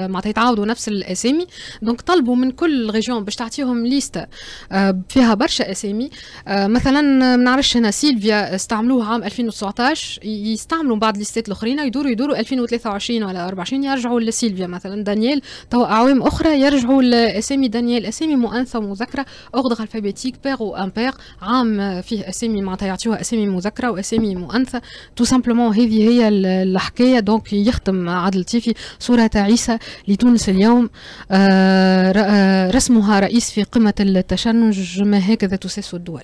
معناتها يتعاودوا نفس الاسامي دونك طلبوا من كل ريجون باش تعطيهم ليست آه، فيها برشا اسامي آه، مثلا ما نعرفش هنا سيلفيا استعملوه عام 2019 يستعملوا بعض ليستات الاخرين يدوروا يدوروا 2023 ولا 24 يرجعوا لسيلفيا مثلا دانييل توا اعوام اخرى يرجعوا لاسامي دانييل اسامي مؤنثه مذكره اوردر الفابيتيك بير امبير عام فيه اسامي معناتها يعطيوها اسامي مذكره واسامي مؤنثه تو سامبلومون هذه هي الحكايه دونك يختم عادل تيفي صوره تعيسه لتونس اليوم آه، آه، رسمها رئيس في قمة التشنج ما هكذا تساس الدول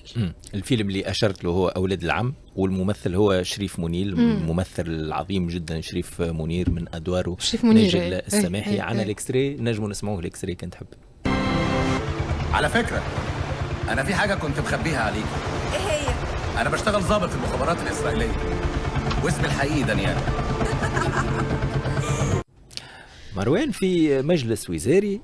الفيلم اللي أشرت له هو أولاد العم والممثل هو شريف منير الممثل العظيم جدا شريف منير من أدواره شريف منير نجل ايه. إيه، السماحي ايه. ايه. عن الإكسري نجموا نسمعوه الإكسري كنت حب على فكرة أنا في حاجة كنت مخبيها عليك إيه هي؟ أنا بشتغل ظابط في المخابرات الإسرائيلية واسمي الحقيقي دانيال مروان في مجلس وزاري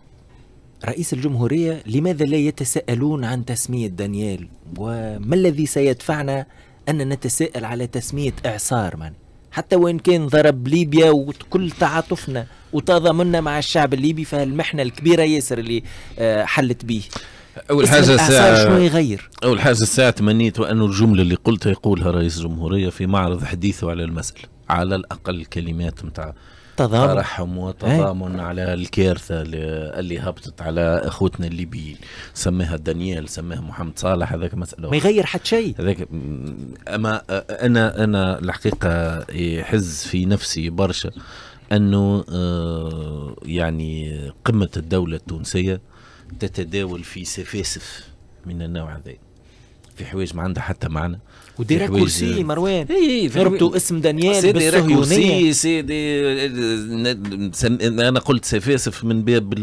رئيس الجمهورية لماذا لا يتساءلون عن تسمية دانيال وما الذي سيدفعنا أن نتساءل على تسمية إعصار من حتى وإن كان ضرب ليبيا وكل تعاطفنا وتضامننا مع الشعب الليبي فالمحنة الكبيرة ياسر اللي آه، حلت به اول حاجه الساعه شنو يغير اول حاجه الساعه تمنيت وأن الجمله اللي قلتها يقولها رئيس الجمهوريه في معرض حديثه على المساله على الاقل الكلمات نتاع تضامن ترحم إيه. وتضامن على الكارثه اللي هبطت على اخوتنا الليبيين سماها دانيال سماها محمد صالح هذاك مساله ما يغير حتى شيء هذاك اما انا انا الحقيقه يحز في نفسي برشا انه آه، يعني قمه الدوله التونسيه تتداول في سفاسف من النوع هذا في حوايج ما عندها حتى معنى ودير كرسي مروان اي اسم دانيال بالصهيونيه سيدي انا قلت سفاسف من باب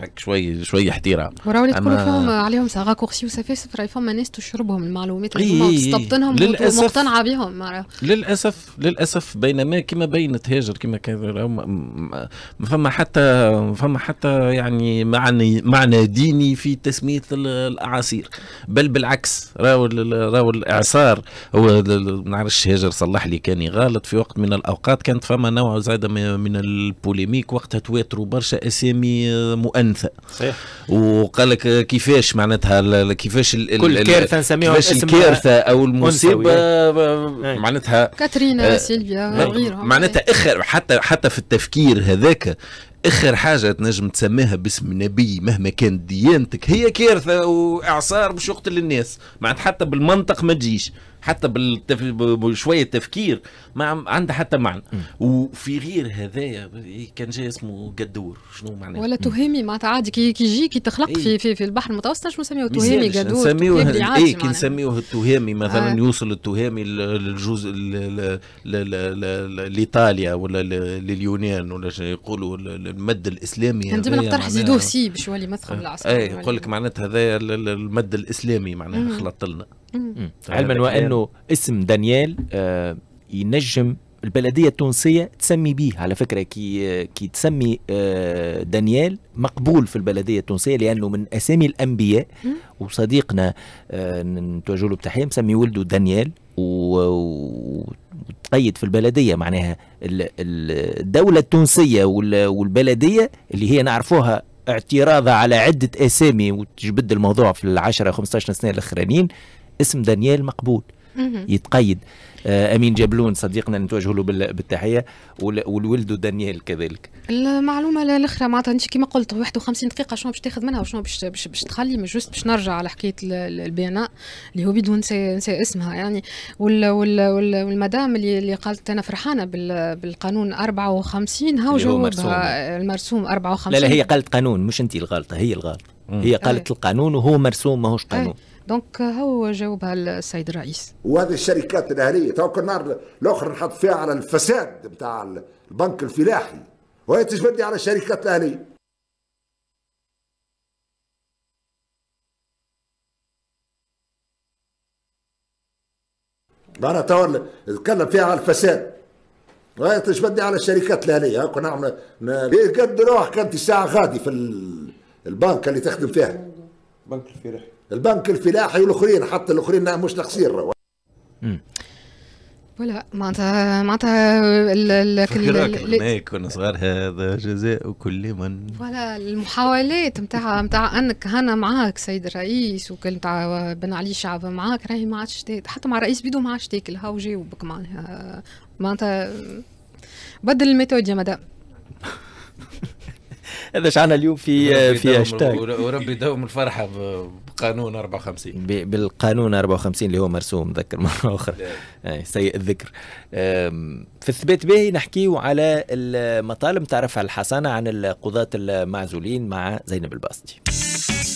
راك شوي شوي احترام وراو اللي تكونوا فيهم عليهم ساغا كورسي وصافي راهي فما ناس تشربهم المعلومات اللي هما تستبطنهم ومقتنعه بهم للاسف للاسف بينما كما بينت هاجر كما كذا ما فما حتى ما فما حتى يعني معنى معنى ديني في تسميه الاعاصير بل بالعكس راهو راهو الاعصار هو ما نعرفش هاجر صلح لي كاني غلط في وقت من الاوقات كانت فما نوع زاده من البوليميك وقتها تواتروا برشا اسامي مؤنث انثى صحيح وقال لك كيفاش معناتها كيفاش كل كارثه نسميها كيفاش الكارثه او المصيبه معناتها كاترينا آه، سيلفيا وغيرها معناتها اخر حتى حتى في التفكير هذاك اخر حاجه تنجم تسميها باسم نبي مهما كانت ديانتك هي كارثه واعصار باش يقتل الناس معناتها حتى بالمنطق ما تجيش حتى بالتف... بشويه تفكير ما عندها حتى معنى وفي غير هذايا كان جاي اسمه قدور شنو معناه ولا تهمي معناتها عادي كي يجي كي تخلق إيه؟ في, في في البحر المتوسط شنو نسميه تهمي قدور نسميوه اي كي نسميوه التهامي مثلا آه. يوصل التهامي للجزء لايطاليا ولا لليونان ولا يقولوا المد الاسلامي نجم نقترح زيدوه سي باش يولي مدخل العصر اي يقول لك معناتها هذايا المد الاسلامي معناها خلط لنا طيب. علما وانه اسم دانيال آه ينجم البلديه التونسيه تسمي به على فكره كي آه، كي تسمي آه، دانيال مقبول في البلديه التونسيه لانه من اسامي الانبياء وصديقنا آه، نتوجه له بتحيه مسمي ولده دانيال وتقيد في البلديه معناها الدوله التونسيه والبلديه اللي هي نعرفوها اعتراضها على عده اسامي وتجبد الموضوع في 10 15 سنه الاخرانيين اسم دانيال مقبول يتقيد آه، امين جبلون صديقنا نتوجه له بالتحيه والولد دانيال كذلك المعلومه الاخرى معناتها انت كما قلت 51 دقيقه شنو باش تاخذ منها وشنو باش باش, تخلي جوست باش نرجع على حكايه البيناء اللي هو بدون نسى اسمها يعني وال وال والمدام اللي, اللي قالت انا فرحانه بالقانون 54 هاو جاوبها المرسوم 54 لا لا هي قالت قانون مش انت الغلطه هي الغلطه هي قالت القانون وهو مرسوم ماهوش قانون أي. دونك هو جاوبها السيد الرئيس وهذه الشركات الاهليه تو نهار الاخر نحط فيها على الفساد نتاع البنك الفلاحي وهي تجبدني على الشركات الاهليه معناها تو نتكلم فيها على الفساد وهي تجبدني على الشركات الاهليه كنا نعمل قد روحك انت الساعه غادي في البنك اللي تخدم فيها بنك الفلاحي البنك الفلاحي والاخرين حتى الاخرين نعم مش روا ولا معناتها معناتها ال كنا صغار هذا جزاء كل من ولا المحاولات نتاع نتاع انك هنا معاك سيد الرئيس وكل نتاع بن علي شعب معاك راهي ما عادش حتى مع الرئيس بيدو ما عادش تاكل هاو جاوبك معناها معناتها بدل الميثود يا مدام هذا شعنا اليوم في في هاشتاج وربي يداوم الفرحه بقانون 54 بالقانون 54 اللي هو مرسوم ذكر مره اخرى سيء الذكر في الثبات به نحكيه على المطالب تعرفها الحصانه عن القضاه المعزولين مع زينب الباسطي